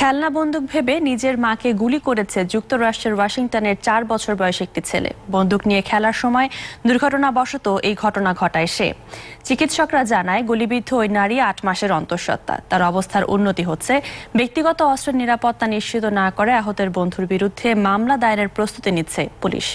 খেলনা বন্দুক ভেবে নিজের মাকে গুলি করেছে যুক্তরাষ্ট্রের ওয়াশিংটনের চার বছর বয়স একটি ছেলে বন্দুক নিয়ে খেলার সময় দুর্ঘটনাবশত এই ঘটনা ঘটায় সে চিকিৎসকরা জানায় গুলিবিদ্ধ ওই নারী আট মাসের অন্তঃসত্ত্বা তার অবস্থার উন্নতি হচ্ছে ব্যক্তিগত অস্ত্রের নিরাপত্তা নিশ্চিত না করে আহতের বন্ধুর বিরুদ্ধে মামলা দায়েরের প্রস্তুতি নিচ্ছে পুলিশ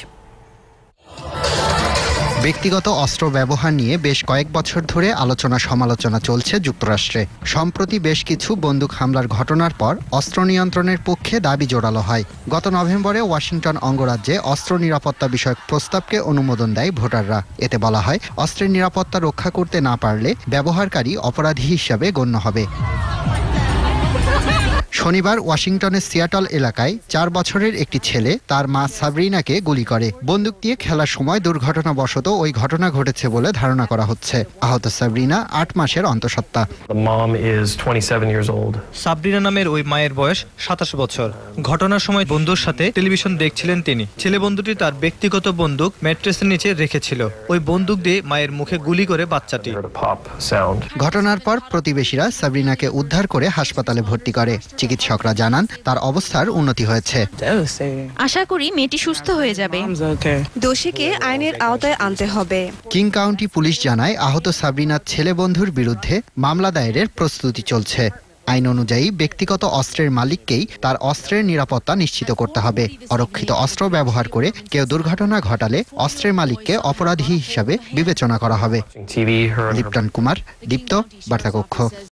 ব্যক্তিগত অস্ত্র ব্যবহার নিয়ে বেশ কয়েক বছর ধরে আলোচনা সমালোচনা চলছে যুক্তরাষ্ট্রে সম্প্রতি বেশ কিছু বন্দুক হামলার ঘটনার পর অস্ত্র নিয়ন্ত্রণের পক্ষে দাবি জোরালো হয় গত নভেম্বরে ওয়াশিংটন অঙ্গরাজ্যে অস্ত্র নিরাপত্তা বিষয়ক প্রস্তাবকে অনুমোদন দেয় ভোটাররা এতে বলা হয় অস্ত্রের নিরাপত্তা রক্ষা করতে না পারলে ব্যবহারকারী অপরাধী হিসাবে গণ্য হবে শনিবার ওয়াশিংটনের সিয়াটল এলাকায় চার বছরের একটি ছেলে তার মা সাবরিনাকে গুলি করে বন্দুক দিয়ে খেলার সময় দুর্ঘটনাবশত ওই ঘটনা ঘটেছে বলে ধারণা করা হচ্ছে আহত সাবরিনা আট মাসের অন্তঃসত্ত্বা সাবরিনা নামের ওই মায়ের বয়স সাতাশ বছর ঘটনার সময় বন্ধুর সাথে টেলিভিশন দেখছিলেন তিনি ছেলে বন্ধুটি তার ব্যক্তিগত বন্দুক ম্যাট্রেসের নিচে রেখেছিল ওই বন্দুক দিয়ে মায়ের মুখে গুলি করে বাচ্চাটি ঘটনার পর প্রতিবেশীরা সাবরিনাকে উদ্ধার করে হাসপাতালে ভর্তি করে চিকিৎসকরা জানান তার অবস্থার উন্নতি হয়েছে আশা করি মেয়েটি সুস্থ হয়ে যাবে দোষীকে আইনের আওতায় আনতে হবে কিং কাউন্টি পুলিশ জানায় আহত সাবরিনার ছেলে বন্ধুর বিরুদ্ধে মামলা দায়েরের প্রস্তুতি চলছে আইন অনুযায়ী ব্যক্তিগত অস্ত্রের মালিককেই তার অস্ত্রের নিরাপত্তা নিশ্চিত করতে হবে অরক্ষিত অস্ত্র ব্যবহার করে কেউ দুর্ঘটনা ঘটালে অস্ত্রের মালিককে অপরাধী হিসাবে বিবেচনা করা হবে লিপ্টন কুমার দীপ্ত বার্তাকক্ষ